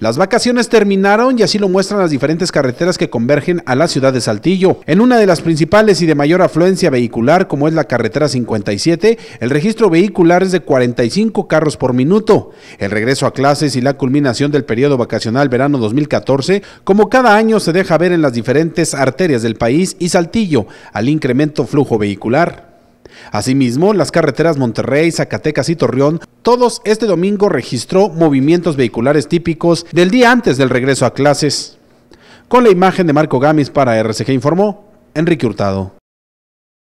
Las vacaciones terminaron y así lo muestran las diferentes carreteras que convergen a la ciudad de Saltillo. En una de las principales y de mayor afluencia vehicular, como es la carretera 57, el registro vehicular es de 45 carros por minuto. El regreso a clases y la culminación del periodo vacacional verano 2014, como cada año se deja ver en las diferentes arterias del país y Saltillo, al incremento flujo vehicular. Asimismo, las carreteras Monterrey, Zacatecas y Torreón, todos este domingo registró movimientos vehiculares típicos del día antes del regreso a clases. Con la imagen de Marco Gámez para RCG informó Enrique Hurtado.